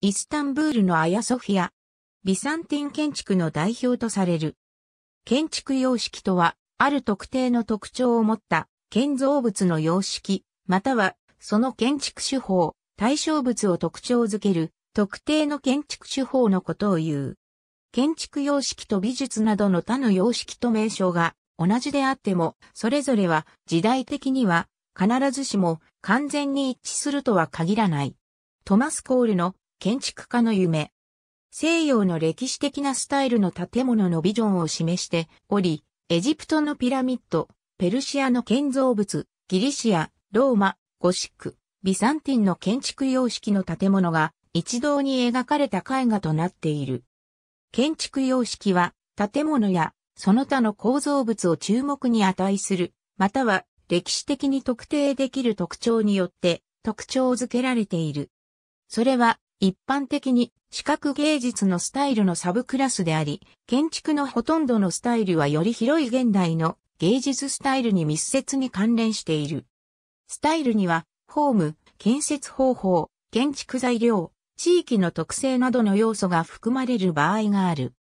イスタンブールのアヤソフィア。ビサンティン建築の代表とされる。建築様式とは、ある特定の特徴を持った建造物の様式、またはその建築手法、対象物を特徴づける特定の建築手法のことを言う。建築様式と美術などの他の様式と名称が同じであっても、それぞれは時代的には必ずしも完全に一致するとは限らない。トマス・コールの建築家の夢。西洋の歴史的なスタイルの建物のビジョンを示しており、エジプトのピラミッド、ペルシアの建造物、ギリシア、ローマ、ゴシック、ビサンティンの建築様式の建物が一堂に描かれた絵画となっている。建築様式は建物やその他の構造物を注目に値する、または歴史的に特定できる特徴によって特徴づけられている。それは一般的に視覚芸術のスタイルのサブクラスであり、建築のほとんどのスタイルはより広い現代の芸術スタイルに密接に関連している。スタイルには、ホーム、建設方法、建築材料、地域の特性などの要素が含まれる場合がある。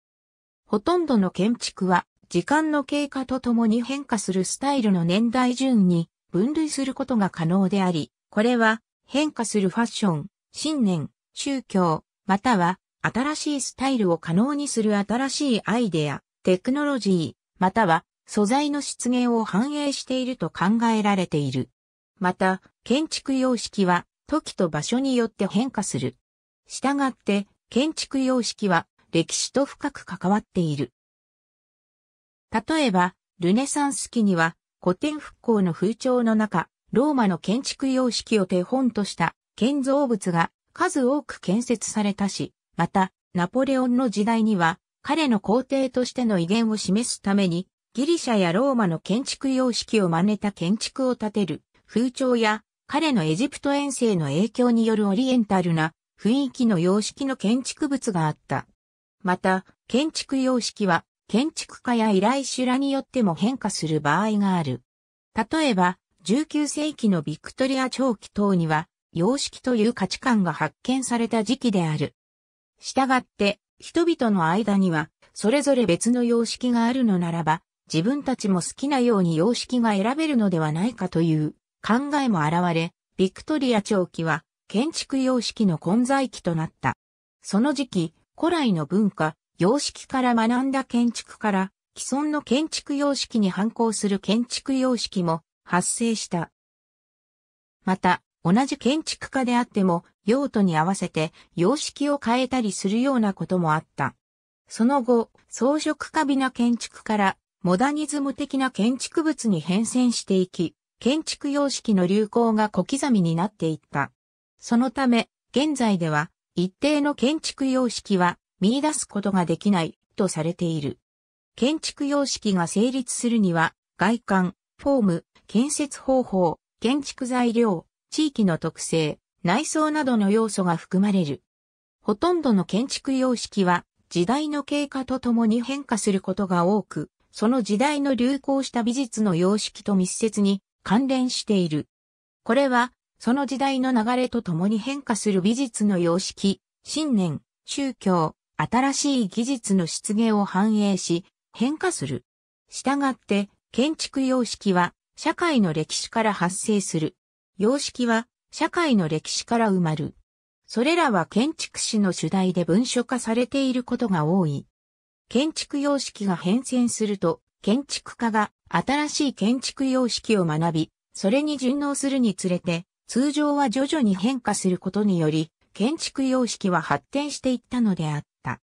ほとんどの建築は、時間の経過とともに変化するスタイルの年代順に分類することが可能であり、これは変化するファッション、信念、宗教、または新しいスタイルを可能にする新しいアイデア、テクノロジー、または素材の出現を反映していると考えられている。また、建築様式は時と場所によって変化する。したがって、建築様式は歴史と深く関わっている。例えば、ルネサンス期には古典復興の風潮の中、ローマの建築様式を手本とした建造物が数多く建設されたし、また、ナポレオンの時代には、彼の皇帝としての威厳を示すために、ギリシャやローマの建築様式を真似た建築を建てる、風潮や、彼のエジプト遠征の影響によるオリエンタルな雰囲気の様式の建築物があった。また、建築様式は、建築家や依頼主らによっても変化する場合がある。例えば、19世紀のビクトリア長期等には、様式という価値観が発見された時期である。したがって、人々の間には、それぞれ別の様式があるのならば、自分たちも好きなように様式が選べるのではないかという考えも現れ、ビクトリア長期は建築様式の混在期となった。その時期、古来の文化、様式から学んだ建築から既存の建築様式に反抗する建築様式も発生した。また、同じ建築家であっても、用途に合わせて様式を変えたりするようなこともあった。その後、装飾過ビな建築からモダニズム的な建築物に変遷していき、建築様式の流行が小刻みになっていった。そのため、現在では一定の建築様式は見出すことができないとされている。建築様式が成立するには、外観、フォーム、建設方法、建築材料、地域の特性、内装などの要素が含まれる。ほとんどの建築様式は時代の経過とともに変化することが多く、その時代の流行した美術の様式と密接に関連している。これは、その時代の流れとともに変化する美術の様式、信念、宗教、新しい技術の出現を反映し、変化する。したがって、建築様式は、社会の歴史から発生する。様式は社会の歴史から埋まる。それらは建築史の主題で文書化されていることが多い。建築様式が変遷すると、建築家が新しい建築様式を学び、それに順応するにつれて、通常は徐々に変化することにより、建築様式は発展していったのであった。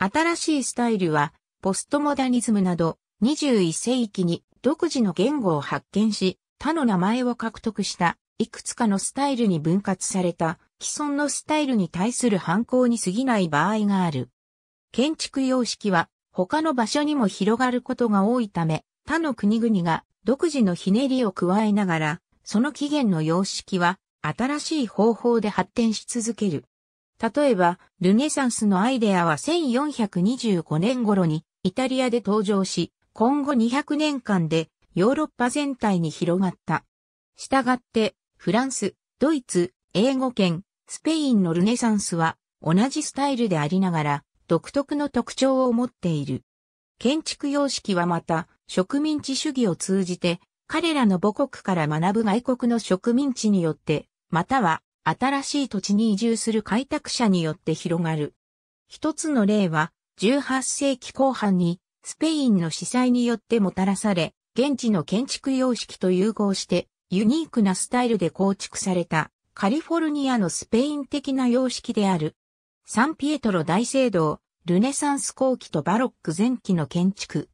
新しいスタイルは、ポストモダニズムなど、21世紀に独自の言語を発見し、他の名前を獲得したいくつかのスタイルに分割された既存のスタイルに対する反抗に過ぎない場合がある。建築様式は他の場所にも広がることが多いため、他の国々が独自のひねりを加えながら、その起源の様式は新しい方法で発展し続ける。例えば、ルネサンスのアイデアは1425年頃にイタリアで登場し、今後200年間でヨーロッパ全体に広がった。したがって、フランス、ドイツ、英語圏、スペインのルネサンスは同じスタイルでありながら独特の特徴を持っている。建築様式はまた植民地主義を通じて彼らの母国から学ぶ外国の植民地によってまたは新しい土地に移住する開拓者によって広がる。一つの例は18世紀後半にスペインの司祭によってもたらされ現地の建築様式と融合してユニークなスタイルで構築されたカリフォルニアのスペイン的な様式である。サンピエトロ大聖堂、ルネサンス後期とバロック前期の建築。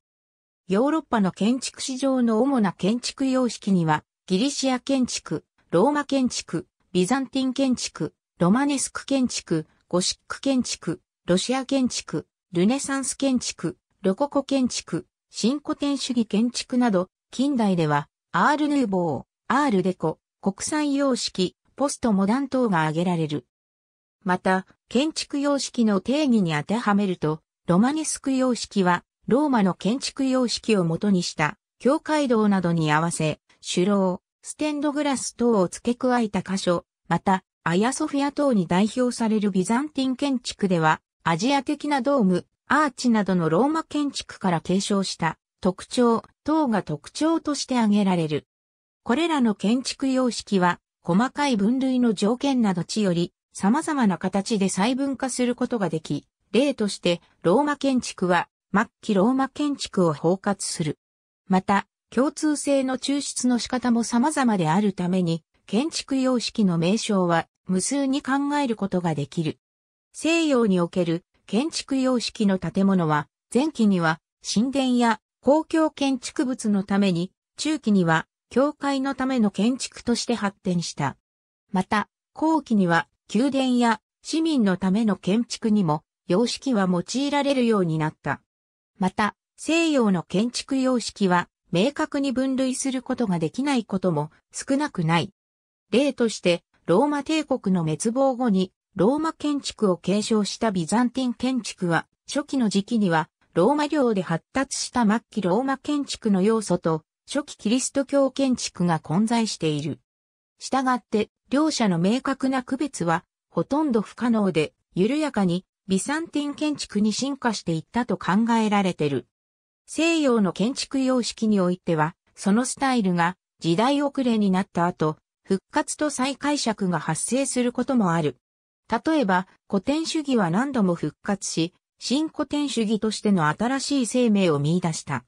ヨーロッパの建築史上の主な建築様式には、ギリシア建築、ローマ建築、ビザンティン建築、ロマネスク建築、ゴシック建築、ロシア建築、ルネサンス建築、ロココ建築、新古典主義建築など、近代では、アール・ヌーボー、アール・デコ、国際様式、ポストモダン等が挙げられる。また、建築様式の定義に当てはめると、ロマネスク様式は、ローマの建築様式を元にした、教会堂などに合わせ、主楼、ステンドグラス等を付け加えた箇所、また、アヤソフィア等に代表されるビザンティン建築では、アジア的なドーム、アーチなどのローマ建築から継承した特徴等が特徴として挙げられる。これらの建築様式は細かい分類の条件など地より様々な形で細分化することができ、例としてローマ建築は末期ローマ建築を包括する。また、共通性の抽出の仕方も様々であるために、建築様式の名称は無数に考えることができる。西洋における建築様式の建物は、前期には神殿や公共建築物のために、中期には教会のための建築として発展した。また、後期には宮殿や市民のための建築にも様式は用いられるようになった。また、西洋の建築様式は明確に分類することができないことも少なくない。例として、ローマ帝国の滅亡後にローマ建築を継承したビザンティン建築は、初期の時期には、ローマ領で発達した末期ローマ建築の要素と、初期キリスト教建築が混在している。したがって、両者の明確な区別は、ほとんど不可能で、緩やかに、ビサンティン建築に進化していったと考えられてる。西洋の建築様式においては、そのスタイルが時代遅れになった後、復活と再解釈が発生することもある。例えば、古典主義は何度も復活し、新古典主義としての新しい生命を見出した。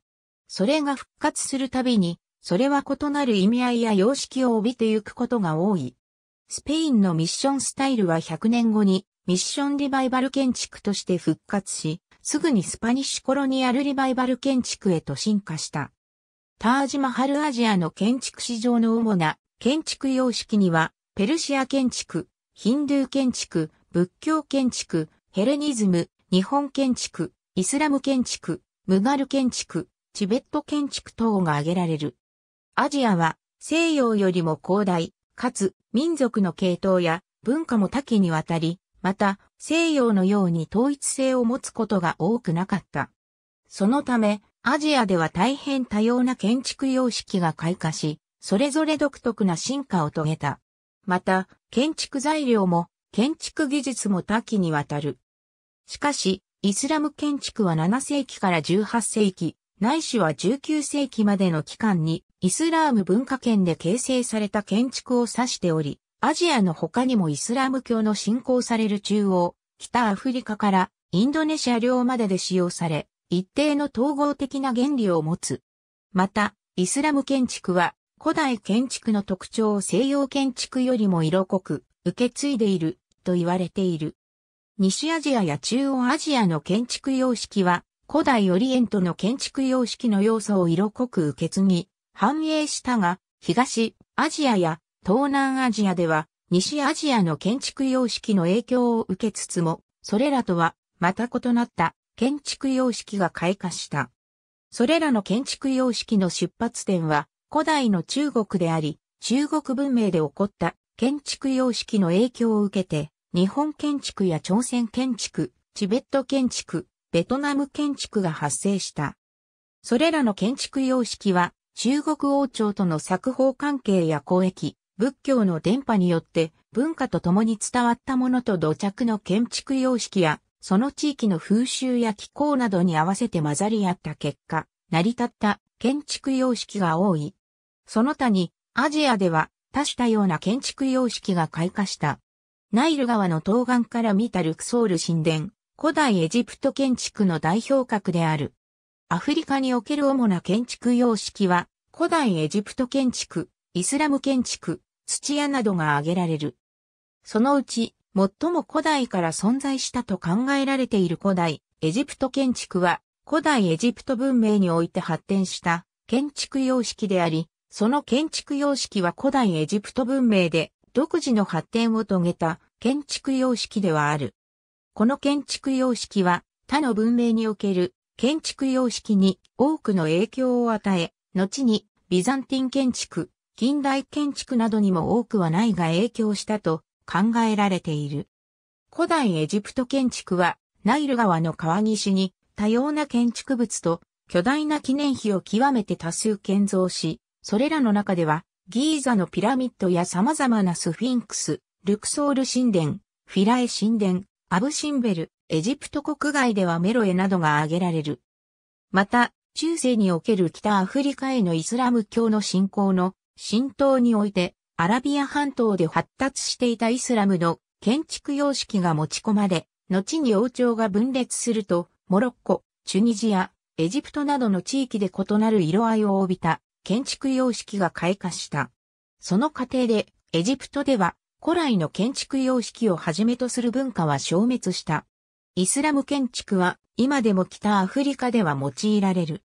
それが復活するたびに、それは異なる意味合いや様式を帯びてゆくことが多い。スペインのミッションスタイルは100年後にミッションリバイバル建築として復活し、すぐにスパニッシュコロニアルリバイバル建築へと進化した。タージマハルアジアの建築史上の主な建築様式には、ペルシア建築、ヒンドゥー建築、仏教建築、ヘレニズム、日本建築、イスラム建築、ムガル建築、チベット建築等が挙げられる。アジアは西洋よりも広大、かつ民族の系統や文化も多岐にわたり、また西洋のように統一性を持つことが多くなかった。そのため、アジアでは大変多様な建築様式が開花し、それぞれ独特な進化を遂げた。また、建築材料も、建築技術も多岐にわたる。しかし、イスラム建築は7世紀から18世紀、ないしは19世紀までの期間に、イスラーム文化圏で形成された建築を指しており、アジアの他にもイスラム教の信仰される中央、北アフリカからインドネシア領までで使用され、一定の統合的な原理を持つ。また、イスラム建築は古代建築の特徴を西洋建築よりも色濃く受け継いでいると言われている。西アジアや中央アジアの建築様式は古代オリエントの建築様式の要素を色濃く受け継ぎ反映したが東アジアや東南アジアでは西アジアの建築様式の影響を受けつつもそれらとはまた異なった建築様式が開花した。それらの建築様式の出発点は古代の中国であり、中国文明で起こった建築様式の影響を受けて、日本建築や朝鮮建築、チベット建築、ベトナム建築が発生した。それらの建築様式は、中国王朝との作法関係や交易、仏教の伝播によって文化と共に伝わったものと土着の建築様式や、その地域の風習や気候などに合わせて混ざり合った結果、成り立った建築様式が多い。その他にアジアでは多種多様な建築様式が開花した。ナイル川の東岸から見たルクソール神殿、古代エジプト建築の代表格である。アフリカにおける主な建築様式は、古代エジプト建築、イスラム建築、土屋などが挙げられる。そのうち、最も古代から存在したと考えられている古代エジプト建築は、古代エジプト文明において発展した建築様式であり、その建築様式は古代エジプト文明で独自の発展を遂げた建築様式ではある。この建築様式は他の文明における建築様式に多くの影響を与え、後にビザンティン建築、近代建築などにも多くはないが影響したと考えられている。古代エジプト建築はナイル川の川岸に多様な建築物と巨大な記念碑を極めて多数建造し、それらの中では、ギーザのピラミッドや様々なスフィンクス、ルクソール神殿、フィラエ神殿、アブシンベル、エジプト国外ではメロエなどが挙げられる。また、中世における北アフリカへのイスラム教の信仰の浸透において、アラビア半島で発達していたイスラムの建築様式が持ち込まれ、後に王朝が分裂すると、モロッコ、チュニジア、エジプトなどの地域で異なる色合いを帯びた建築様式が開花した。その過程で、エジプトでは古来の建築様式をはじめとする文化は消滅した。イスラム建築は今でも北アフリカでは用いられる。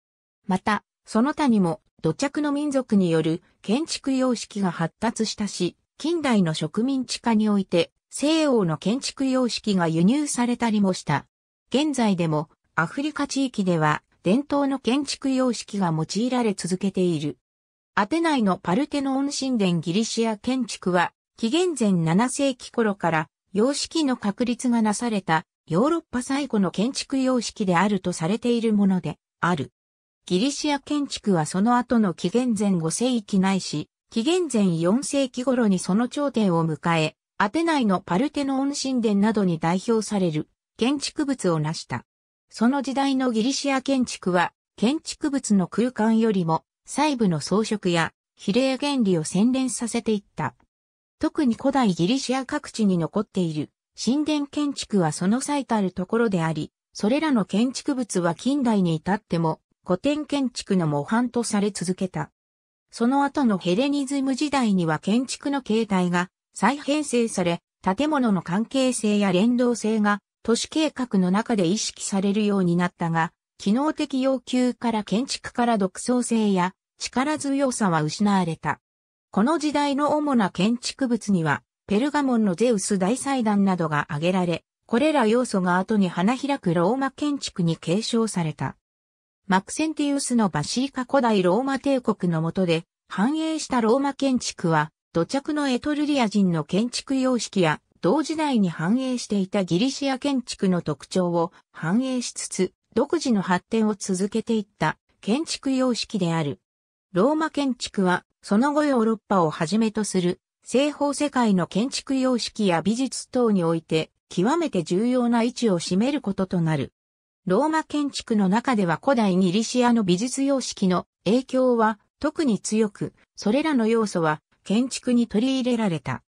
また、その他にも土着の民族による建築様式が発達したし、近代の植民地化において西欧の建築様式が輸入されたりもした。現在でもアフリカ地域では伝統の建築様式が用いられ続けている。アテナイのパルテノーン神殿ギリシア建築は紀元前7世紀頃から様式の確立がなされたヨーロッパ最古の建築様式であるとされているものである。ギリシア建築はその後の紀元前5世紀ないし、紀元前4世紀頃にその頂点を迎え、アテナイのパルテノーン神殿などに代表される。建築物を成した。その時代のギリシア建築は、建築物の空間よりも、細部の装飾や、比例原理を洗練させていった。特に古代ギリシア各地に残っている、神殿建築はその最たるところであり、それらの建築物は近代に至っても、古典建築の模範とされ続けた。その後のヘレニズム時代には建築の形態が再編成され、建物の関係性や連動性が都市計画の中で意識されるようになったが、機能的要求から建築から独創性や力強さは失われた。この時代の主な建築物には、ペルガモンのゼウス大祭壇などが挙げられ、これら要素が後に花開くローマ建築に継承された。マクセンティウスのバシーカ古代ローマ帝国の下で繁栄したローマ建築は土着のエトルリア人の建築様式や同時代に繁栄していたギリシア建築の特徴を反映しつつ、独自の発展を続けていった建築様式である。ローマ建築は、その後ヨーロッパをはじめとする西方世界の建築様式や美術等において、極めて重要な位置を占めることとなる。ローマ建築の中では古代ギリシアの美術様式の影響は特に強く、それらの要素は建築に取り入れられた。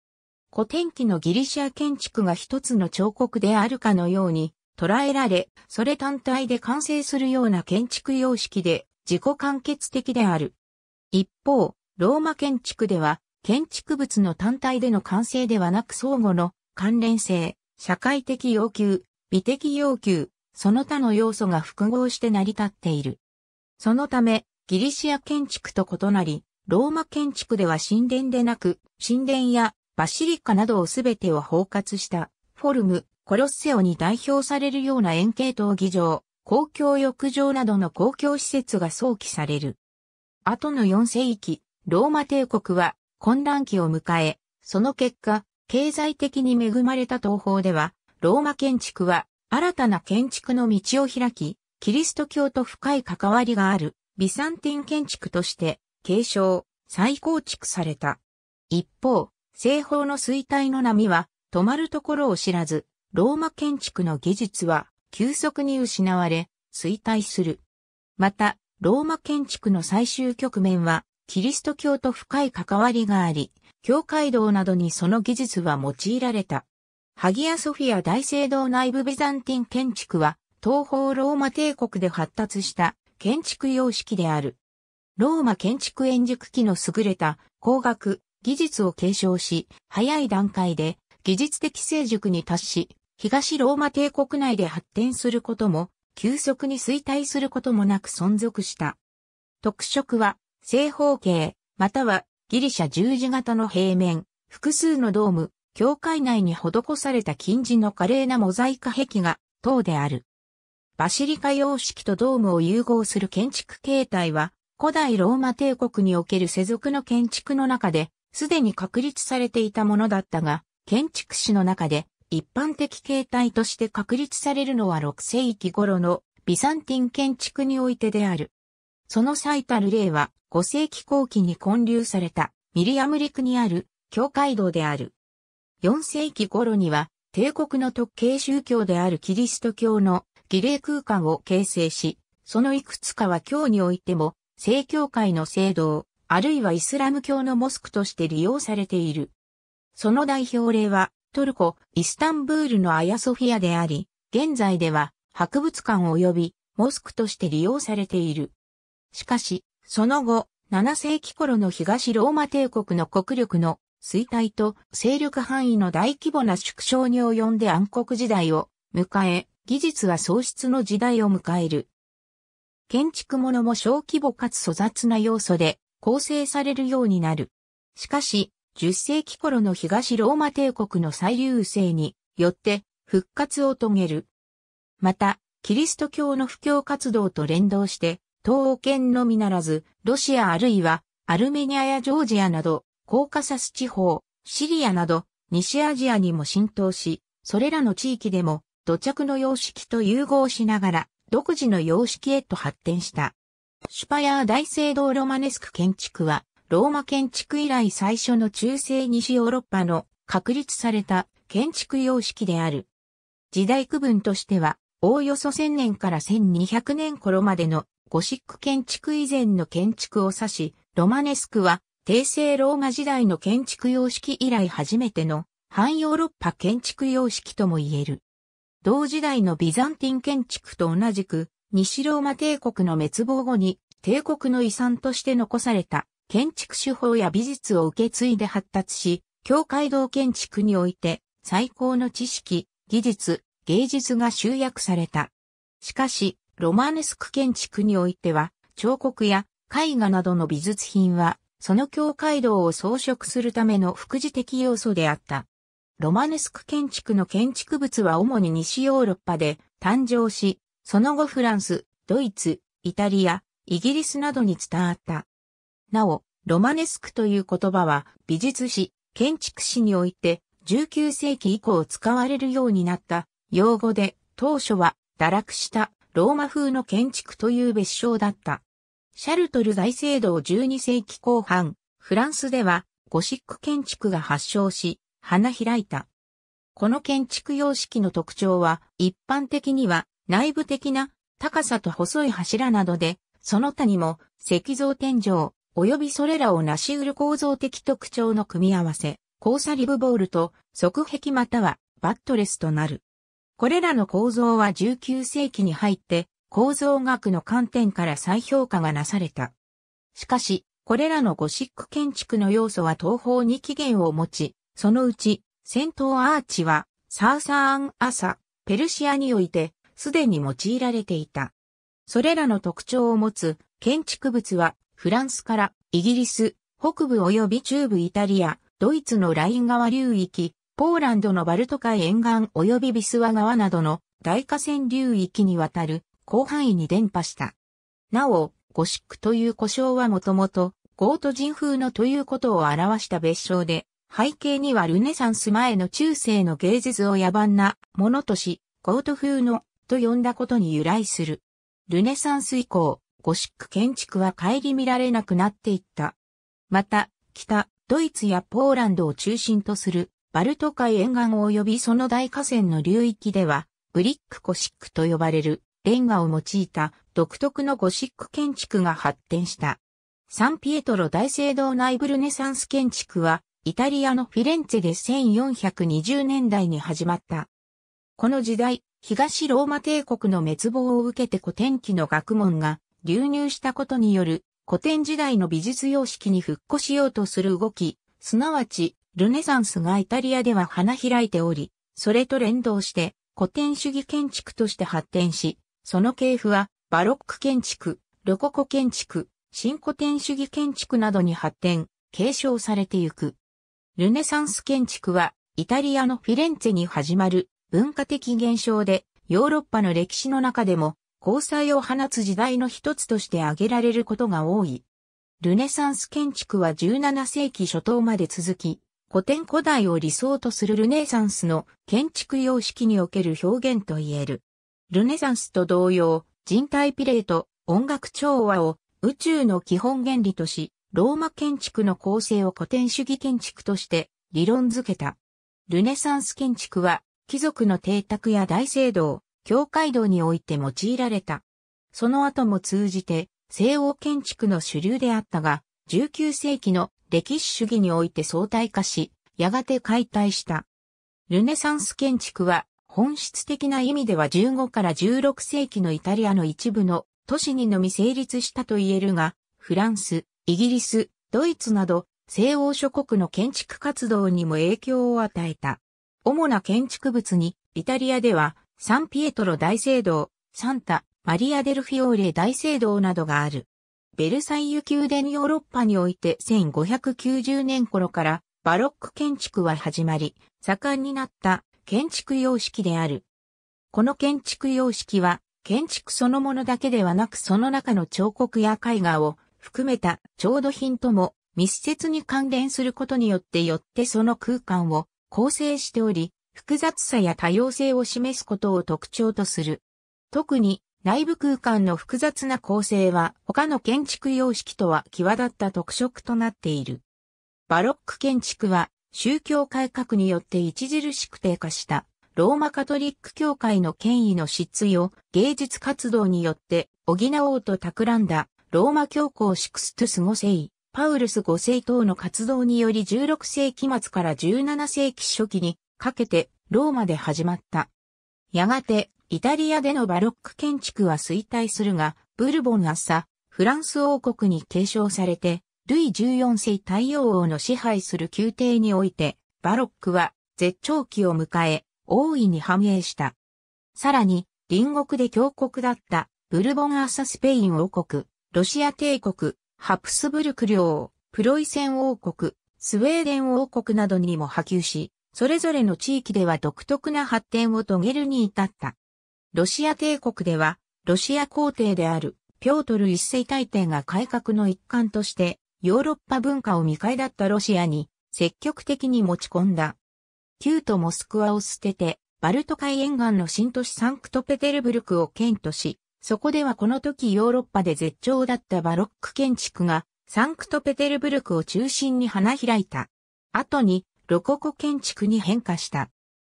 古典記のギリシア建築が一つの彫刻であるかのように捉えられ、それ単体で完成するような建築様式で自己完結的である。一方、ローマ建築では建築物の単体での完成ではなく相互の関連性、社会的要求、美的要求、その他の要素が複合して成り立っている。そのため、ギリシア建築と異なり、ローマ建築では神殿でなく、神殿やバシリカなどをすべてを包括した、フォルム、コロッセオに代表されるような円形闘技場、公共浴場などの公共施設が想起される。後の4世紀、ローマ帝国は混乱期を迎え、その結果、経済的に恵まれた東方では、ローマ建築は新たな建築の道を開き、キリスト教と深い関わりがあるビサンティン建築として継承、再構築された。一方、西方の衰退の波は止まるところを知らず、ローマ建築の技術は急速に失われ、衰退する。また、ローマ建築の最終局面は、キリスト教と深い関わりがあり、教会堂などにその技術は用いられた。ハギア・ソフィア大聖堂内部ビザンティン建築は、東方ローマ帝国で発達した建築様式である。ローマ建築演熟期の優れた工学、技術を継承し、早い段階で技術的成熟に達し、東ローマ帝国内で発展することも、急速に衰退することもなく存続した。特色は、正方形、またはギリシャ十字型の平面、複数のドーム、教会内に施された金字の華麗なモザイカ壁画等である。バシリカ様式とドームを融合する建築形態は、古代ローマ帝国における世俗の建築の中ですでに確立されていたものだったが、建築史の中で一般的形態として確立されるのは6世紀頃のビザンティン建築においてである。その最たる例は5世紀後期に建立されたミリアムリクにある教会堂である。4世紀頃には帝国の特権宗教であるキリスト教の儀礼空間を形成し、そのいくつかは今日においても正教会の聖堂、あるいはイスラム教のモスクとして利用されている。その代表例は、トルコ、イスタンブールのアヤソフィアであり、現在では、博物館及び、モスクとして利用されている。しかし、その後、7世紀頃の東ローマ帝国の国力の衰退と勢力範囲の大規模な縮小に及んで暗黒時代を迎え、技術は喪失の時代を迎える。建築物も小規模かつ粗雑な要素で、構成されるようになる。しかし、10世紀頃の東ローマ帝国の最優星によって復活を遂げる。また、キリスト教の布教活動と連動して、東欧圏のみならず、ロシアあるいはアルメニアやジョージアなど、コーカサス地方、シリアなど、西アジアにも浸透し、それらの地域でも土着の様式と融合しながら、独自の様式へと発展した。シュパヤー大聖堂ロマネスク建築は、ローマ建築以来最初の中世西ヨーロッパの確立された建築様式である。時代区分としては、おおよそ1000年から1200年頃までのゴシック建築以前の建築を指し、ロマネスクは、帝政ローマ時代の建築様式以来初めての半ヨーロッパ建築様式とも言える。同時代のビザンティン建築と同じく、西ローマ帝国の滅亡後に帝国の遺産として残された建築手法や美術を受け継いで発達し、教会堂建築において最高の知識、技術、芸術が集約された。しかし、ロマネスク建築においては、彫刻や絵画などの美術品は、その教会堂を装飾するための副次的要素であった。ロマネスク建築の建築物は主に西ヨーロッパで誕生し、その後フランス、ドイツ、イタリア、イギリスなどに伝わった。なお、ロマネスクという言葉は美術史、建築史において19世紀以降使われるようになった用語で当初は堕落したローマ風の建築という別称だった。シャルトル大聖堂12世紀後半、フランスではゴシック建築が発祥し、花開いた。この建築様式の特徴は一般的には内部的な高さと細い柱などで、その他にも石像天井、及びそれらを成し得る構造的特徴の組み合わせ、交差リブボールと側壁またはバットレスとなる。これらの構造は19世紀に入って構造学の観点から再評価がなされた。しかし、これらのゴシック建築の要素は東方に起源を持ち、そのうち、先頭アーチは、サーサーン・アサ、ペルシアにおいて、すでに用いられていた。それらの特徴を持つ建築物はフランスからイギリス、北部及び中部イタリア、ドイツのライン川流域、ポーランドのバルト海沿岸及びビスワ川などの大河川流域にわたる広範囲に伝播した。なお、ゴシックという呼称はもともとゴート人風のということを表した別称で、背景にはルネサンス前の中世の芸術を野蛮なものとし、ゴート風のと呼んだことに由来する。ルネサンス以降、ゴシック建築は顧みられなくなっていった。また、北、ドイツやポーランドを中心とするバルト海沿岸及びその大河川の流域では、ブリックゴシックと呼ばれるレンガを用いた独特のゴシック建築が発展した。サンピエトロ大聖堂内部ルネサンス建築は、イタリアのフィレンツェで1420年代に始まった。この時代、東ローマ帝国の滅亡を受けて古典期の学問が流入したことによる古典時代の美術様式に復古しようとする動き、すなわちルネサンスがイタリアでは花開いており、それと連動して古典主義建築として発展し、その系譜はバロック建築、ロココ建築、新古典主義建築などに発展、継承されてゆく。ルネサンス建築はイタリアのフィレンツェに始まる文化的現象で、ヨーロッパの歴史の中でも、交際を放つ時代の一つとして挙げられることが多い。ルネサンス建築は17世紀初頭まで続き、古典古代を理想とするルネサンスの建築様式における表現と言える。ルネサンスと同様、人体ピレート、音楽調和を宇宙の基本原理とし、ローマ建築の構成を古典主義建築として理論づけた。ルネサンス建築は貴族の邸宅や大聖堂、教会堂において用いられた。その後も通じて西欧建築の主流であったが、19世紀の歴史主義において相対化し、やがて解体した。ルネサンス建築は本質的な意味では15から16世紀のイタリアの一部の都市にのみ成立したと言えるが、フランス、イギリス、ドイツなど西欧諸国の建築活動にも影響を与えた。主な建築物に、イタリアでは、サンピエトロ大聖堂、サンタ、マリア・デルフィオーレ大聖堂などがある。ベルサイユ宮殿ヨーロッパにおいて1590年頃からバロック建築は始まり、盛んになった建築様式である。この建築様式は建築そのものだけではなくその中の彫刻や絵画を含めた調度品とも密接に関連することによってよってその空間を構成しており、複雑さや多様性を示すことを特徴とする。特に内部空間の複雑な構成は他の建築様式とは際立った特色となっている。バロック建築は宗教改革によって著しく低下したローマカトリック教会の権威の失墜を芸術活動によって補おうと企んだローマ教皇シクストゥス5世。パウルス5世等の活動により16世紀末から17世紀初期にかけてローマで始まった。やがてイタリアでのバロック建築は衰退するが、ブルボンッサ、フランス王国に継承されて、ルイ14世太陽王の支配する宮廷において、バロックは絶頂期を迎え、大いに繁栄した。さらに、隣国で強国だったブルボンアサスペイン王国、ロシア帝国、ハプスブルク領、プロイセン王国、スウェーデン王国などにも波及し、それぞれの地域では独特な発展を遂げるに至った。ロシア帝国では、ロシア皇帝である、ピョートル一世大帝が改革の一環として、ヨーロッパ文化を未開だったロシアに、積極的に持ち込んだ。旧都モスクワを捨てて、バルト海沿岸の新都市サンクトペテルブルクを県とし、そこではこの時ヨーロッパで絶頂だったバロック建築がサンクトペテルブルクを中心に花開いた。後にロココ建築に変化した。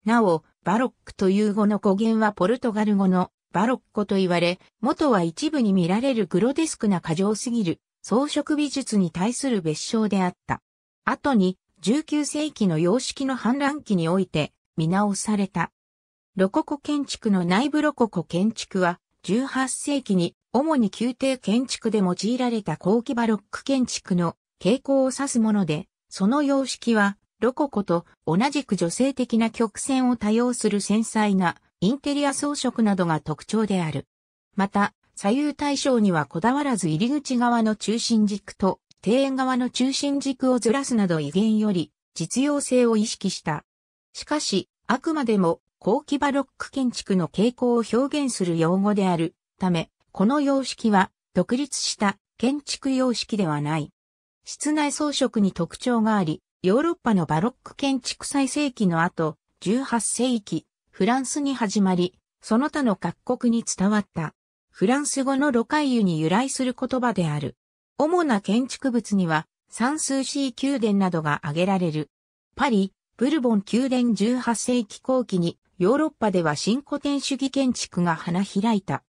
なお、バロックという語の語源はポルトガル語のバロッコと言われ、元は一部に見られるグロデスクな過剰すぎる装飾美術に対する別称であった。後に19世紀の様式の反乱期において見直された。ロココ建築の内部ロココ建築は18世紀に主に宮廷建築で用いられた後期バロック建築の傾向を指すもので、その様式はロココと同じく女性的な曲線を多用する繊細なインテリア装飾などが特徴である。また、左右対称にはこだわらず入り口側の中心軸と庭園側の中心軸をずらすなど威厳より実用性を意識した。しかし、あくまでも後期バロック建築の傾向を表現する用語であるため、この様式は独立した建築様式ではない。室内装飾に特徴があり、ヨーロッパのバロック建築最盛期の後、18世紀、フランスに始まり、その他の各国に伝わった。フランス語のロカイユに由来する言葉である。主な建築物には、サンスーシー宮殿などが挙げられる。パリ、ブルボン宮殿18世紀後期にヨーロッパでは新古典主義建築が花開いた。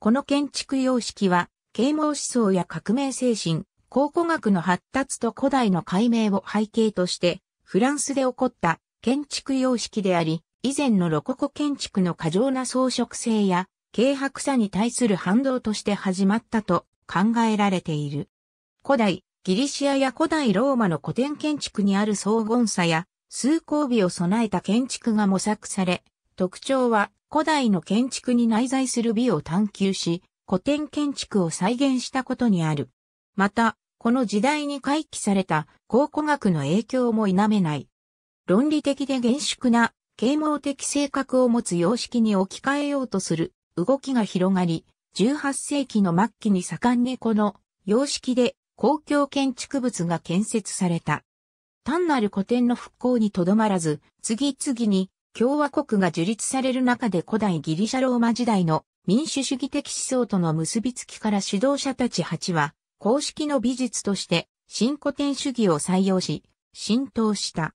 この建築様式は、啓蒙思想や革命精神、考古学の発達と古代の解明を背景として、フランスで起こった建築様式であり、以前のロココ建築の過剰な装飾性や、軽薄さに対する反動として始まったと考えられている。古代、ギリシアや古代ローマの古典建築にある荘厳さや、通行日を備えた建築が模索され、特徴は古代の建築に内在する美を探求し、古典建築を再現したことにある。また、この時代に回帰された考古学の影響も否めない。論理的で厳粛な啓蒙的性格を持つ様式に置き換えようとする動きが広がり、18世紀の末期に盛んにこの様式で公共建築物が建設された。単なる古典の復興にとどまらず、次々に共和国が樹立される中で古代ギリシャローマ時代の民主主義的思想との結びつきから指導者たち8は、公式の美術として新古典主義を採用し、浸透した。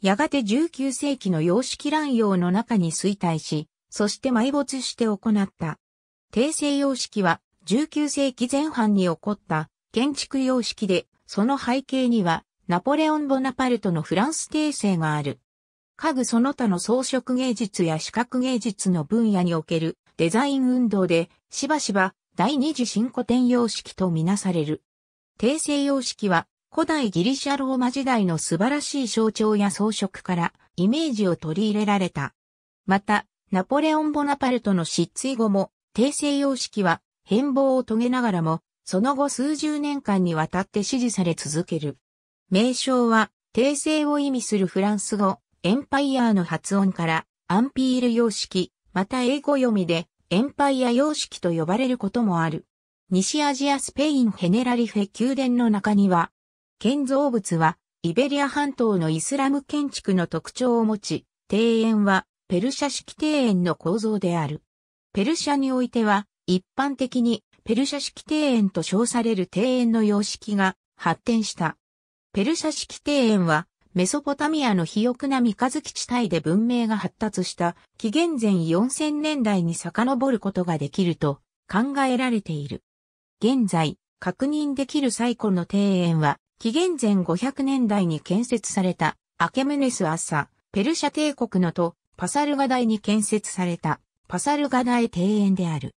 やがて19世紀の様式乱用の中に衰退し、そして埋没して行った。訂正様式は19世紀前半に起こった建築様式で、その背景にはナポレオン・ボナパルトのフランス訂正がある。家具その他の装飾芸術や視覚芸術の分野におけるデザイン運動で、しばしば第二次新古典様式とみなされる。訂正様式は古代ギリシャローマ時代の素晴らしい象徴や装飾からイメージを取り入れられた。また、ナポレオン・ボナパルトの失墜後も、訂正様式は変貌を遂げながらも、その後数十年間にわたって支持され続ける。名称は、訂正を意味するフランス語、エンパイアの発音から、アンピール様式、また英語読みで、エンパイア様式と呼ばれることもある。西アジアスペインヘネラリフェ宮殿の中には、建造物は、イベリア半島のイスラム建築の特徴を持ち、庭園は、ペルシャ式庭園の構造である。ペルシャにおいては、一般的に、ペルシャ式庭園と称される庭園の様式が発展した。ペルシャ式庭園は、メソポタミアの肥沃な三日月地帯で文明が発達した紀元前4000年代に遡ることができると考えられている。現在、確認できる最古の庭園は、紀元前500年代に建設されたアケメネス・アッサ、ペルシャ帝国のとパサルガ大に建設されたパサルガ大庭園である。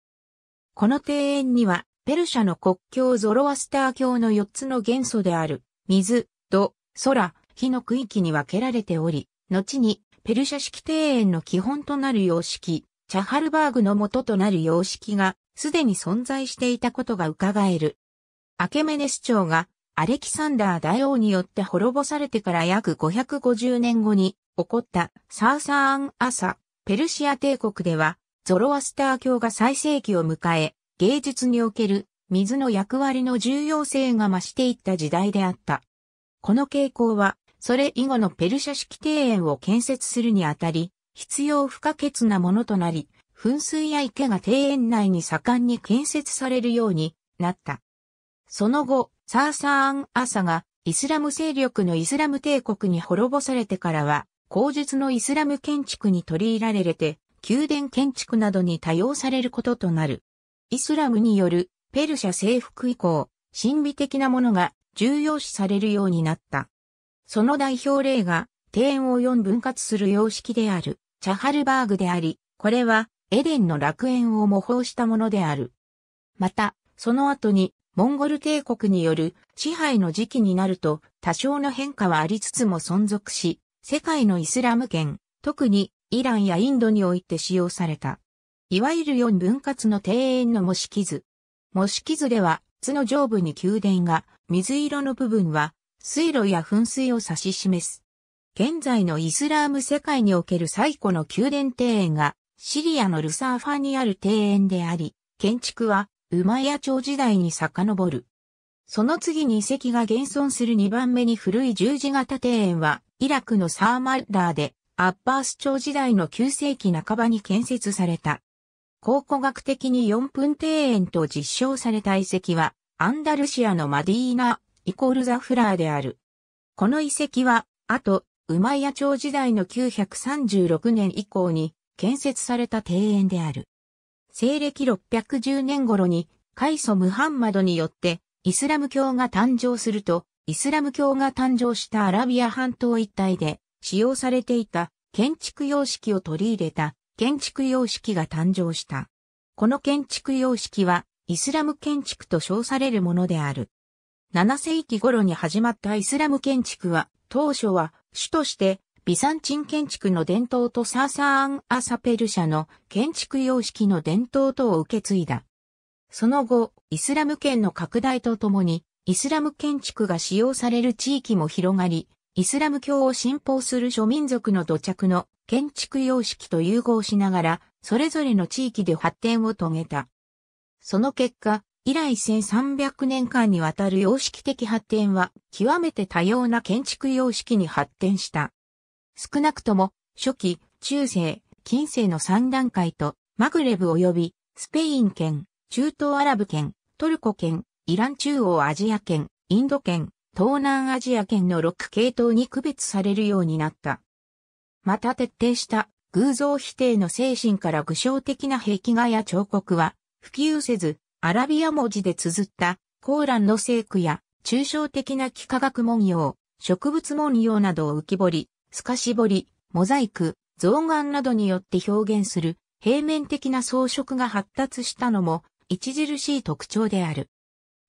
この庭園には、ペルシャの国境ゾロアスター教の4つの元素である水、土、空、火の区域に分けられており、後にペルシャ式庭園の基本となる様式、チャハルバーグの元となる様式がすでに存在していたことが伺える。アケメネス朝がアレキサンダー大王によって滅ぼされてから約550年後に起こったサーサーン・アサ、ペルシア帝国ではゾロアスター教が最盛期を迎え、芸術における水の役割の重要性が増していった時代であった。この傾向は、それ以後のペルシャ式庭園を建設するにあたり、必要不可欠なものとなり、噴水や池が庭園内に盛んに建設されるようになった。その後、サーサーン・アサがイスラム勢力のイスラム帝国に滅ぼされてからは、後述のイスラム建築に取り入れられて、宮殿建築などに多用されることとなる。イスラムによるペルシャ征服以降、神秘的なものが重要視されるようになった。その代表例が、庭園を4分割する様式である、チャハルバーグであり、これは、エデンの楽園を模倣したものである。また、その後に、モンゴル帝国による支配の時期になると、多少の変化はありつつも存続し、世界のイスラム圏、特にイランやインドにおいて使用された。いわゆる4分割の庭園の模式図。模式図では、図の上部に宮殿が、水色の部分は、水路や噴水を指し示す。現在のイスラーム世界における最古の宮殿庭園が、シリアのルサーファにある庭園であり、建築は、ウマヤ朝時代に遡る。その次に遺跡が現存する2番目に古い十字型庭園は、イラクのサーマッダーで、アッバース朝時代の9世紀半ばに建設された。考古学的に4分庭園と実証された遺跡は、アンダルシアのマディーナ、イコールザフラーである。この遺跡は、あと、ウマイヤ朝時代の936年以降に建設された庭園である。西暦610年頃に、カイソ・ムハンマドによって、イスラム教が誕生すると、イスラム教が誕生したアラビア半島一帯で使用されていた建築様式を取り入れた建築様式が誕生した。この建築様式はイスラム建築と称されるものである。7世紀頃に始まったイスラム建築は、当初は主としてビサンチン建築の伝統とサーサーン・アサペル社の建築様式の伝統とを受け継いだ。その後、イスラム圏の拡大とともに、イスラム建築が使用される地域も広がり、イスラム教を信奉する諸民族の土着の建築様式と融合しながら、それぞれの地域で発展を遂げた。その結果、以来1300年間にわたる様式的発展は、極めて多様な建築様式に発展した。少なくとも、初期、中世、近世の3段階と、マグレブ及び、スペイン圏、中東アラブ圏、トルコ圏、イラン中央アジア圏、インド圏、東南アジア圏の6系統に区別されるようになった。また徹底した偶像否定の精神から具象的な壁画や彫刻は普及せず、アラビア文字で綴ったコーランの聖句や抽象的な幾何学文様、植物文様などを浮き彫り、透かし彫り、モザイク、象眼などによって表現する平面的な装飾が発達したのも著しい特徴である。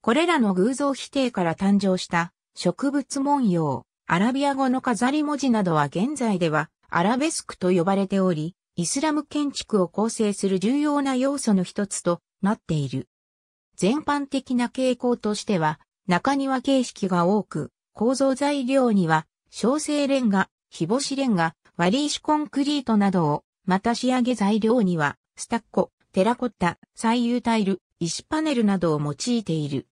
これらの偶像否定から誕生した植物文様、アラビア語の飾り文字などは現在ではアラベスクと呼ばれており、イスラム建築を構成する重要な要素の一つとなっている。全般的な傾向としては、中庭形式が多く、構造材料には、小生レンガ、日干しレンガ、割石コンクリートなどを、また仕上げ材料には、スタッコ、テラコッタ、最優タイル、石パネルなどを用いている。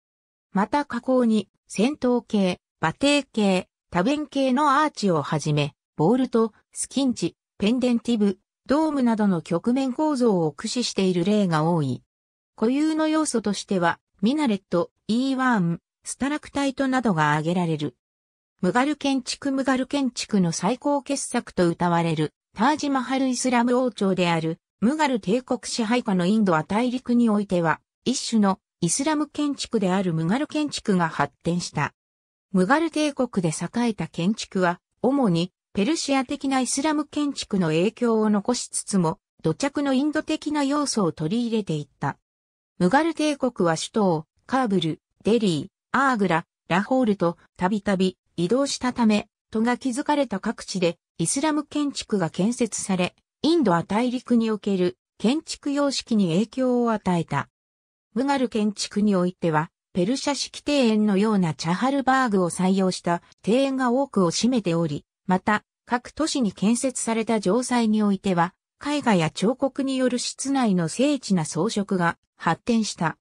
また加工に、戦闘系、馬蹄系、多弁系のアーチをはじめ、ボールとスキンチ、ペンデンティブ、ドームなどの局面構造を駆使している例が多い。固有の要素としては、ミナレット、E1、スタラクタイトなどが挙げられる。ムガル建築ムガル建築の最高傑作と謳われる、タージマハルイスラム王朝である、ムガル帝国支配下のインドは大陸においては、一種のイスラム建築であるムガル建築が発展した。ムガル帝国で栄えた建築は、主にペルシア的なイスラム建築の影響を残しつつも、土着のインド的な要素を取り入れていった。ムガル帝国は首都をカーブル、デリー、アーグラ、ラホールとたびたび移動したため、都が築かれた各地でイスラム建築が建設され、インドは大陸における建築様式に影響を与えた。ムガル建築においては、ペルシャ式庭園のようなチャハルバーグを採用した庭園が多くを占めており、また、各都市に建設された城塞においては、絵画や彫刻による室内の精緻な装飾が発展した。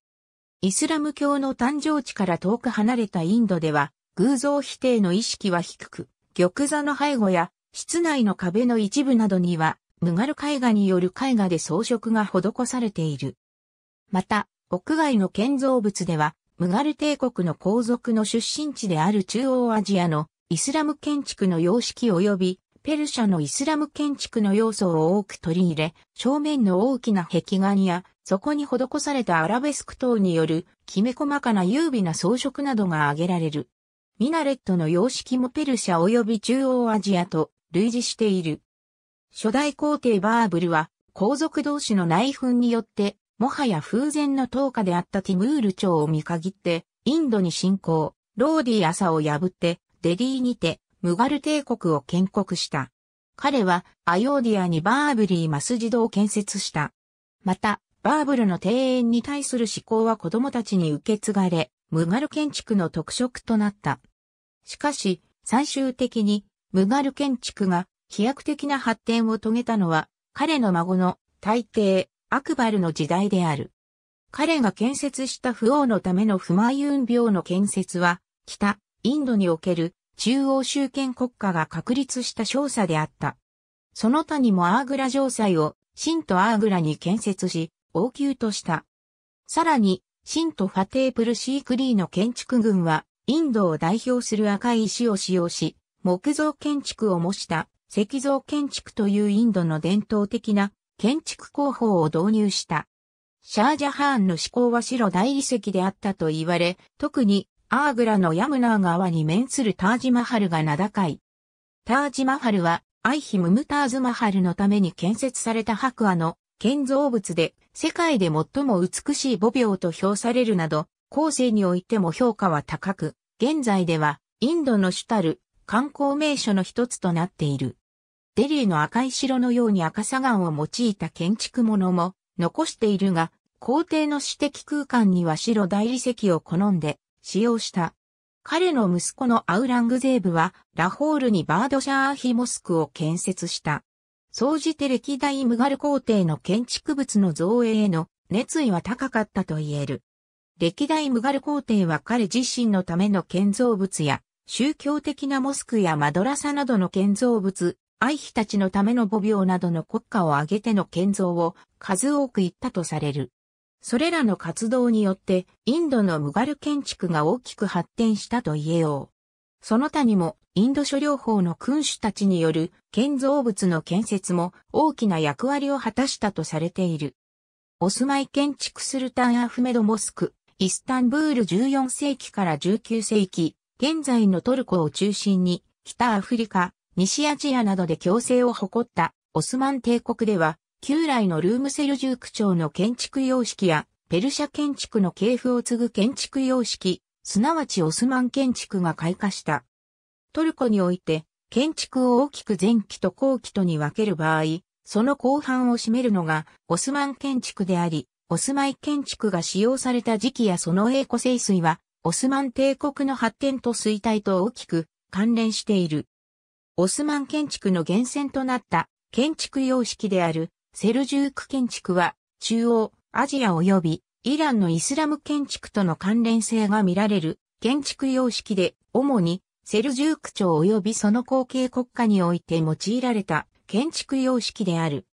イスラム教の誕生地から遠く離れたインドでは、偶像否定の意識は低く、玉座の背後や室内の壁の一部などには、ムガル絵画による絵画で装飾が施されている。また、屋外の建造物では、ムガル帝国の皇族の出身地である中央アジアのイスラム建築の様式及びペルシャのイスラム建築の要素を多く取り入れ、正面の大きな壁画や、そこに施されたアラベスク等による、きめ細かな優美な装飾などが挙げられる。ミナレットの様式もペルシャ及び中央アジアと類似している。初代皇帝バーブルは、皇族同士の内紛によって、もはや風前の投下であったティムール朝を見限って、インドに侵攻、ローディ朝を破って、デリーにて、ムガル帝国を建国した。彼は、アヨーディアにバーブリーマスジドを建設した。また、バーブルの庭園に対する思考は子供たちに受け継がれ、ムガル建築の特色となった。しかし、最終的に、ムガル建築が飛躍的な発展を遂げたのは、彼の孫の大帝、アクバルの時代である。彼が建設した不王のための不満ユン病の建設は、北、インドにおける中央集権国家が確立した少佐であった。その他にもアーグラ城塞を新都アーグラに建設し、王宮とした。さらに、新都ファテープルシークリーの建築群は、インドを代表する赤い石を使用し、木造建築を模した石造建築というインドの伝統的な建築工法を導入した。シャージャハーンの思考は白大理石であったと言われ、特にアーグラのヤムナー川に面するタージマハルが名高い。タージマハルは、アイヒムムターズマハルのために建設された白亜の建造物で、世界で最も美しい母廟と評されるなど、後世においても評価は高く、現在では、インドの主たる観光名所の一つとなっている。デリーの赤い城のように赤砂岩を用いた建築物も残しているが、皇帝の私的空間には白大理石を好んで使用した。彼の息子のアウラングゼーブは、ラホールにバードシャーヒモスクを建設した。総じて歴代ムガル皇帝の建築物の造営への熱意は高かったと言える。歴代ムガル皇帝は彼自身のための建造物や、宗教的なモスクやマドラサなどの建造物、愛妃たちのための母廟などの国家を挙げての建造を数多く行ったとされる。それらの活動によって、インドのムガル建築が大きく発展したと言えよう。その他にも、インド諸領法の君主たちによる建造物の建設も大きな役割を果たしたとされている。お住まい建築スルタンアフメドモスク、イスタンブール14世紀から19世紀、現在のトルコを中心に、北アフリカ、西アジアなどで共生を誇ったオスマン帝国では、旧来のルームセルジューク朝の建築様式や、ペルシャ建築の系譜を継ぐ建築様式、すなわちオスマン建築が開花した。トルコにおいて、建築を大きく前期と後期とに分ける場合、その後半を占めるのがオスマン建築であり、オスマイ建築が使用された時期やその栄枯盛衰は、オスマン帝国の発展と衰退と大きく関連している。オスマン建築の源泉となった建築様式であるセルジューク建築は中央、アジア及びイランのイスラム建築との関連性が見られる建築様式で主にセルジューク朝及びその後継国家において用いられた建築様式である。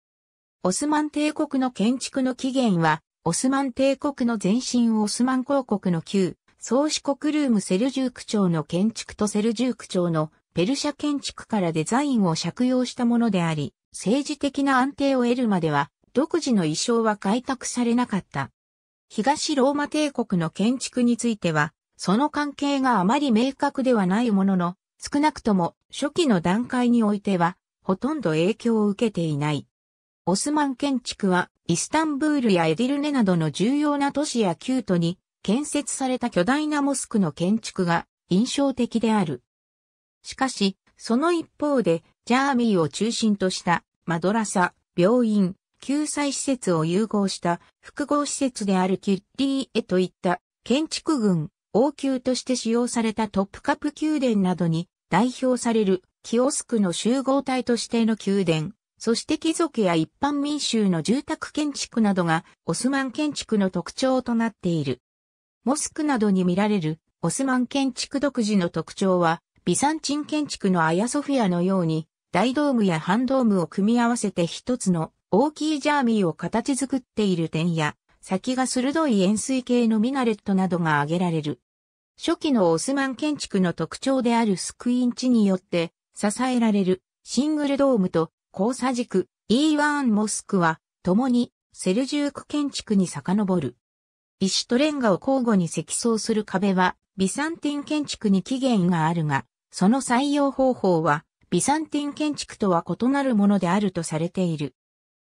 オスマン帝国の建築の起源はオスマン帝国の前身オスマン公国の旧宗主国ルームセルジューク朝の建築とセルジューク朝のペルシャ建築からデザインを借用したものであり、政治的な安定を得るまでは、独自の意匠は開拓されなかった。東ローマ帝国の建築については、その関係があまり明確ではないものの、少なくとも初期の段階においては、ほとんど影響を受けていない。オスマン建築は、イスタンブールやエディルネなどの重要な都市やキュートに建設された巨大なモスクの建築が印象的である。しかし、その一方で、ジャーミーを中心としたマドラサ、病院、救済施設を融合した複合施設であるキュッリーへといった建築群、王宮として使用されたトップカップ宮殿などに代表されるキオスクの集合体としての宮殿、そして貴族や一般民衆の住宅建築などがオスマン建築の特徴となっている。モスクなどに見られるオスマン建築独自の特徴はビサンチン建築のアヤソフィアのように、大ドームや半ドームを組み合わせて一つの大きいジャーミーを形作っている点や、先が鋭い円錐形のミナレットなどが挙げられる。初期のオスマン建築の特徴であるスクイーン地によって支えられるシングルドームと交差軸 E1 モスクは共にセルジューク建築に遡る。石とレンガを交互に積層する壁はビサンティン建築に起源があるが、その採用方法は、ビサンティン建築とは異なるものであるとされている。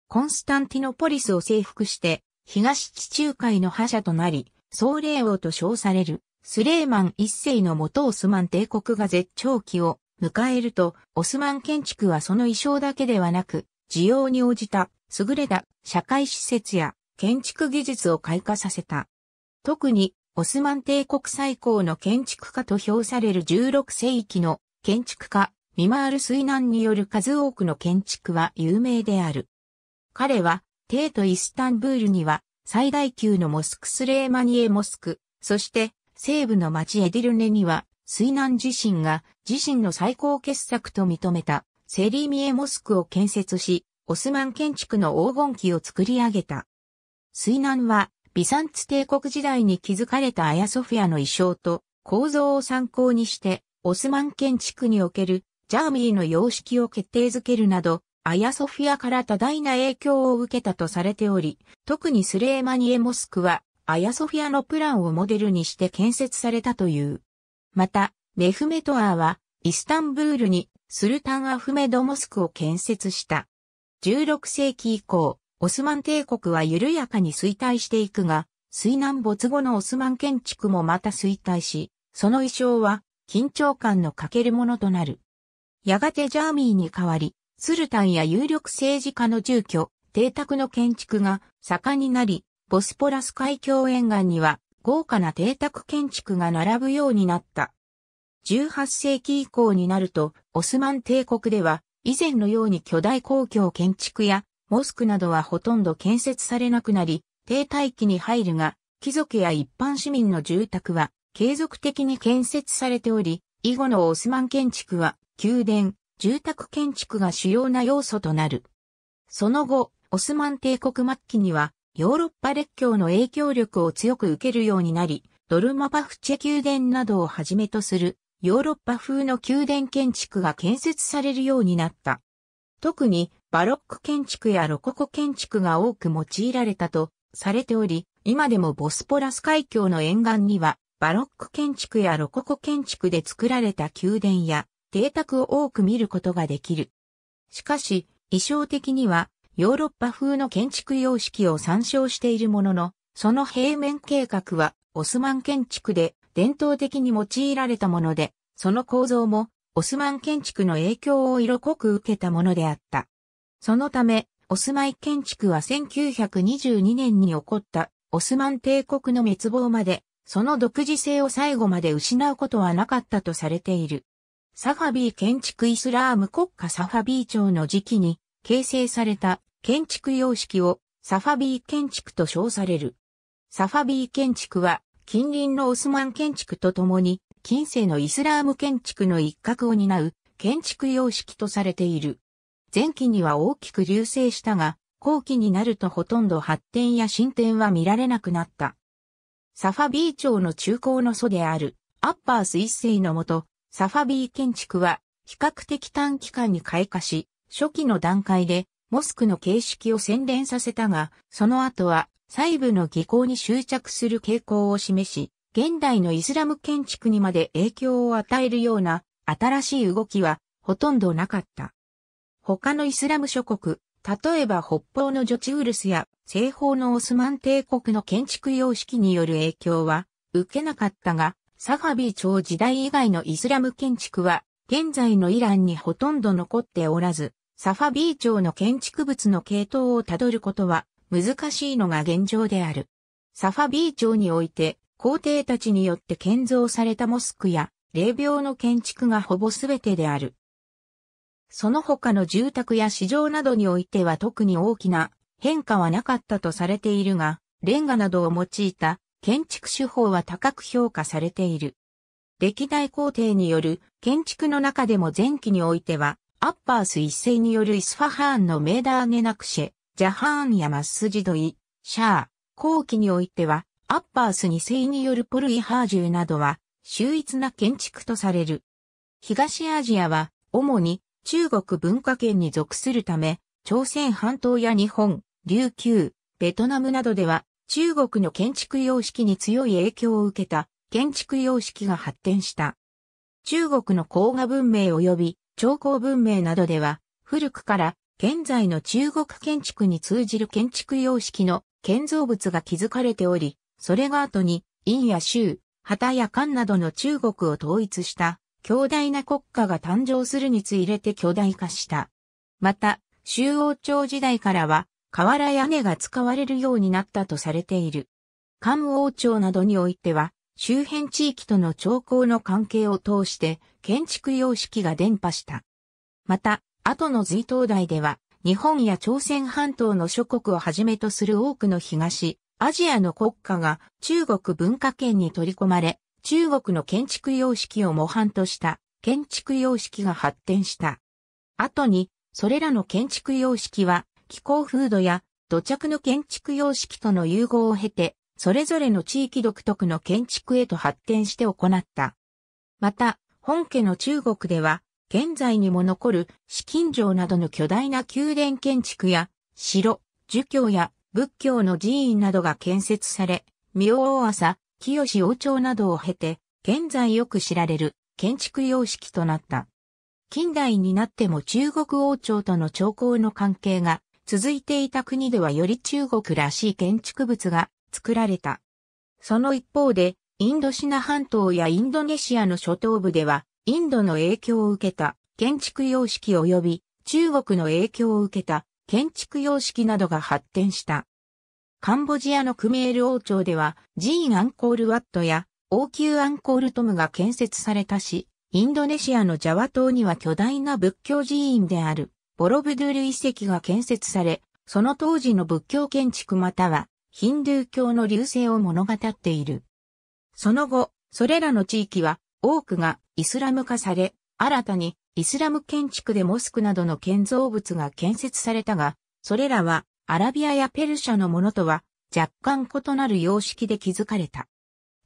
コンスタンティノポリスを征服して、東地中海の覇者となり、総霊王と称される、スレーマン一世の元オスマン帝国が絶頂期を迎えると、オスマン建築はその衣装だけではなく、需要に応じた優れた社会施設や建築技術を開花させた。特にオスマン帝国最高の建築家と評される16世紀の建築家、ミマール水難による数多くの建築は有名である。彼は、帝都イスタンブールには最大級のモスクスレーマニエモスク、そして西部の町エディルネには水難自身が自身の最高傑作と認めたセリミエモスクを建設し、オスマン建築の黄金期を作り上げた。水難はビサンツ帝国時代に築かれたアヤソフィアの衣装と構造を参考にして、オスマン建築におけるジャーミーの様式を決定づけるなど、アヤソフィアから多大な影響を受けたとされており、特にスレーマニエモスクは、アヤソフィアのプランをモデルにして建設されたという。また、メフメトアーは、イスタンブールにスルタンアフメドモスクを建設した。16世紀以降、オスマン帝国は緩やかに衰退していくが、水難没後のオスマン建築もまた衰退し、その意匠は緊張感の欠けるものとなる。やがてジャーミーに代わり、スルタンや有力政治家の住居、邸宅の建築が盛んになり、ボスポラス海峡沿岸には豪華な邸宅建築が並ぶようになった。18世紀以降になると、オスマン帝国では以前のように巨大公共建築やモスクなどはほとんど建設されなくなり、停滞期に入るが、貴族や一般市民の住宅は継続的に建設されており、以後のオスマン建築は宮殿、住宅建築が主要な要素となる。その後、オスマン帝国末期にはヨーロッパ列強の影響力を強く受けるようになり、ドルマパフチェ宮殿などをはじめとするヨーロッパ風の宮殿建築が建設されるようになった。特にバロック建築やロココ建築が多く用いられたとされており、今でもボスポラス海峡の沿岸には、バロック建築やロココ建築で作られた宮殿や邸宅を多く見ることができる。しかし、衣装的にはヨーロッパ風の建築様式を参照しているものの、その平面計画はオスマン建築で伝統的に用いられたもので、その構造もオスマン建築の影響を色濃く受けたものであった。そのため、オスマイ建築は1922年に起こったオスマン帝国の滅亡まで、その独自性を最後まで失うことはなかったとされている。サファビー建築イスラーム国家サファビー庁の時期に形成された建築様式をサファビー建築と称される。サファビー建築は近隣のオスマン建築とともに近世のイスラーム建築の一角を担う建築様式とされている。前期には大きく流星したが、後期になるとほとんど発展や進展は見られなくなった。サファビー町の中高の祖である、アッパース一世のもと、サファビー建築は、比較的短期間に開花し、初期の段階で、モスクの形式を洗練させたが、その後は、細部の技巧に執着する傾向を示し、現代のイスラム建築にまで影響を与えるような、新しい動きは、ほとんどなかった。他のイスラム諸国、例えば北方のジョチウルスや西方のオスマン帝国の建築様式による影響は受けなかったが、サファビー朝時代以外のイスラム建築は現在のイランにほとんど残っておらず、サファビー朝の建築物の系統をたどることは難しいのが現状である。サファビー朝において皇帝たちによって建造されたモスクや霊廟の建築がほぼ全てである。その他の住宅や市場などにおいては特に大きな変化はなかったとされているが、レンガなどを用いた建築手法は高く評価されている。歴代皇帝による建築の中でも前期においては、アッパース一世によるイスファハーンのメーダーネナクシェ、ジャハーンやマッスジドイ、シャー、後期においては、アッパース二世によるポルイハージュなどは、秀逸な建築とされる。東アジアは、主に中国文化圏に属するため、朝鮮半島や日本、琉球、ベトナムなどでは中国の建築様式に強い影響を受けた建築様式が発展した。中国の黄河文明及び長江文明などでは古くから現在の中国建築に通じる建築様式の建造物が築かれており、それが後に陰や州、旗や漢などの中国を統一した強大な国家が誕生するについれて巨大化した。また、周王朝時代からは、瓦屋根が使われるようになったとされている。漢王朝などにおいては、周辺地域との朝候の関係を通して建築様式が伝播した。また、後の隋東大では、日本や朝鮮半島の諸国をはじめとする多くの東、アジアの国家が中国文化圏に取り込まれ、中国の建築様式を模範とした建築様式が発展した。後に、それらの建築様式は気候風土や土着の建築様式との融合を経て、それぞれの地域独特の建築へと発展して行った。また、本家の中国では、現在にも残る紫禁城などの巨大な宮殿建築や、城、儒教や仏教の寺院などが建設され、明王朝、清王朝などを経て、現在よく知られる建築様式となった。近代になっても中国王朝との朝貢の関係が続いていた国ではより中国らしい建築物が作られた。その一方で、インドシナ半島やインドネシアの諸島部では、インドの影響を受けた建築様式及び中国の影響を受けた建築様式などが発展した。カンボジアのクメール王朝では、ジーン・アンコール・ワットや、王宮アンコール・トムが建設されたし、インドネシアのジャワ島には巨大な仏教寺院である、ボロブドゥル遺跡が建設され、その当時の仏教建築または、ヒンドゥー教の流星を物語っている。その後、それらの地域は、多くがイスラム化され、新たにイスラム建築でモスクなどの建造物が建設されたが、それらはアラビアやペルシャのものとは若干異なる様式で築かれた。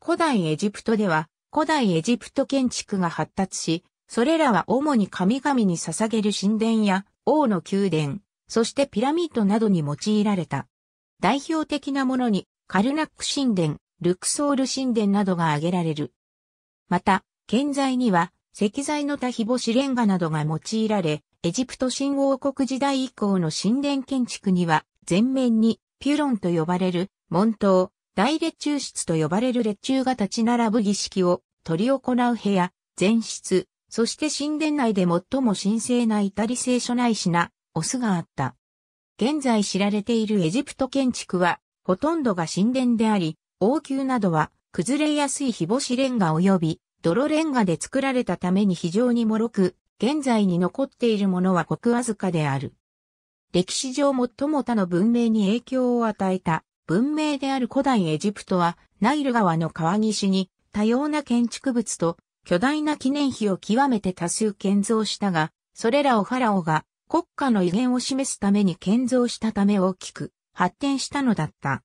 古代エジプトでは古代エジプト建築が発達し、それらは主に神々に捧げる神殿や王の宮殿、そしてピラミッドなどに用いられた。代表的なものにカルナック神殿、ルクソール神殿などが挙げられる。また、建材には石材の多日干しレンガなどが用いられ、エジプト新王国時代以降の神殿建築には、全面にピュロンと呼ばれる、門頭、大列柱室と呼ばれる列柱が立ち並ぶ儀式を取り行う部屋、前室、そして神殿内で最も神聖な至り聖書内品、な、オスがあった。現在知られているエジプト建築は、ほとんどが神殿であり、王宮などは崩れやすい日干しレンガ及び泥レンガで作られたために非常に脆く、現在に残っているものはごくわずかである。歴史上最も他の文明に影響を与えた文明である古代エジプトはナイル川の川岸に多様な建築物と巨大な記念碑を極めて多数建造したが、それらをファラオが国家の威厳を示すために建造したため大きく発展したのだった。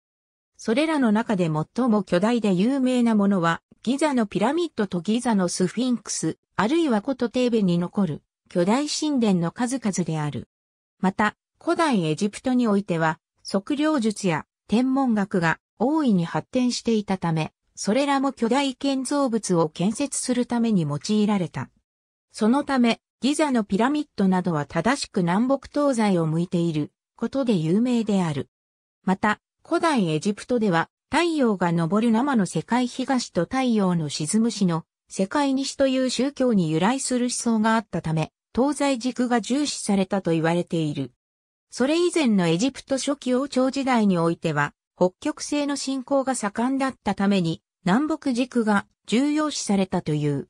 それらの中で最も巨大で有名なものはギザのピラミッドとギザのスフィンクス、あるいは古都テーベに残る巨大神殿の数々である。また、古代エジプトにおいては、測量術や天文学が大いに発展していたため、それらも巨大建造物を建設するために用いられた。そのため、ギザのピラミッドなどは正しく南北東西を向いていることで有名である。また、古代エジプトでは太陽が昇る生の世界東と太陽の沈む市の世界西という宗教に由来する思想があったため、東西軸が重視されたと言われている。それ以前のエジプト初期王朝時代においては、北極星の信仰が盛んだったために、南北軸が重要視されたという。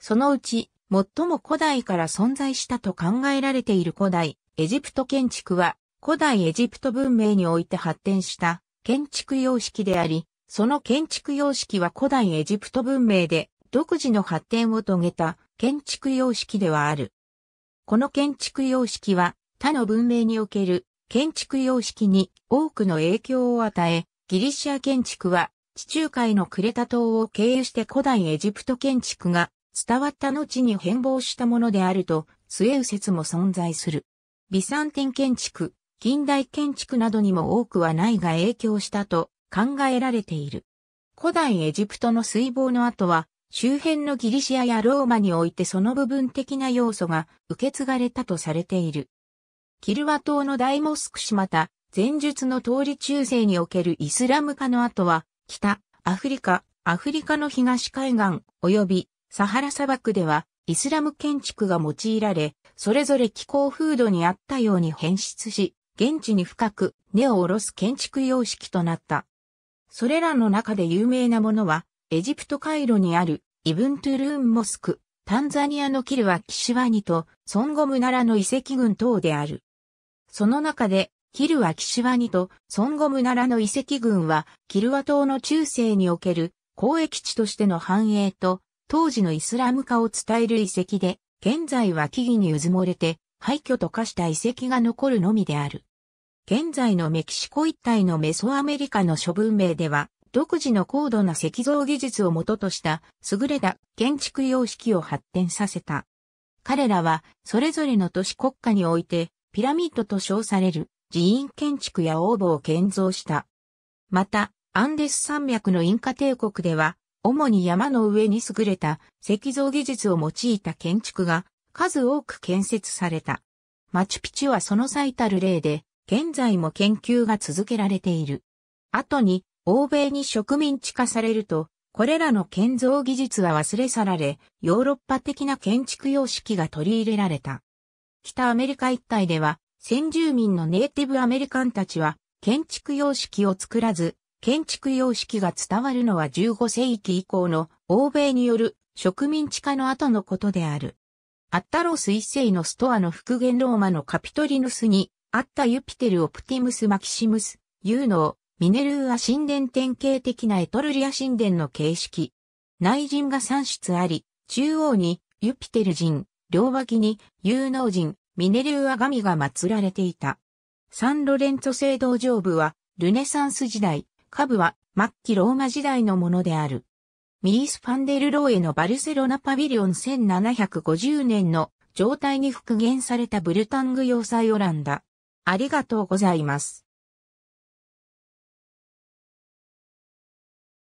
そのうち、最も古代から存在したと考えられている古代、エジプト建築は、古代エジプト文明において発展した建築様式であり、その建築様式は古代エジプト文明で独自の発展を遂げた建築様式ではある。この建築様式は他の文明における建築様式に多くの影響を与え、ギリシア建築は地中海のクレタ島を経由して古代エジプト建築が伝わった後に変貌したものであると、据え説も存在する。ビサンティン建築、近代建築などにも多くはないが影響したと考えられている。古代エジプトの水防の後は周辺のギリシアやローマにおいてその部分的な要素が受け継がれたとされている。キルワ島の大モスクしまた、前述の通り中世におけるイスラム化の後は、北、アフリカ、アフリカの東海岸、及びサハラ砂漠では、イスラム建築が用いられ、それぞれ気候風土にあったように変質し、現地に深く根を下ろす建築様式となった。それらの中で有名なものは、エジプトカイロにあるイブントゥルーンモスク、タンザニアのキルはキシワニとソンゴムナラの遺跡群等である。その中で、キルはキシワニとソンゴムナラの遺跡群は、キルワ島の中世における交易地としての繁栄と、当時のイスラム化を伝える遺跡で、現在は木々にうずもれて、廃墟と化した遺跡が残るのみである。現在のメキシコ一帯のメソアメリカの諸文明では、独自の高度な石像技術をもととした優れた建築様式を発展させた。彼らはそれぞれの都市国家においてピラミッドと称される寺院建築や応募を建造した。また、アンデス山脈のインカ帝国では、主に山の上に優れた石像技術を用いた建築が数多く建設された。マチュピチュはその最たる例で、現在も研究が続けられている。後に欧米に植民地化されると、これらの建造技術は忘れ去られ、ヨーロッパ的な建築様式が取り入れられた。北アメリカ一帯では、先住民のネイティブアメリカンたちは、建築様式を作らず、建築様式が伝わるのは15世紀以降の欧米による植民地化の後のことである。アッタロス一世のストアの復元ローマのカピトリヌスにあったユピテルオプティムスマキシムス、ユーノー、ミネルーア神殿典型的なエトルリア神殿の形式。内陣が3室あり、中央にユピテル人、両脇に有能人、ミネルーア神が祀られていた。サンロレンツォ聖堂上部はルネサンス時代、下部は末期ローマ時代のものである。ミース・ファンデル・ローエのバルセロナパビリオン1750年の状態に復元されたブルタング要塞オランダ。ありがとうございます。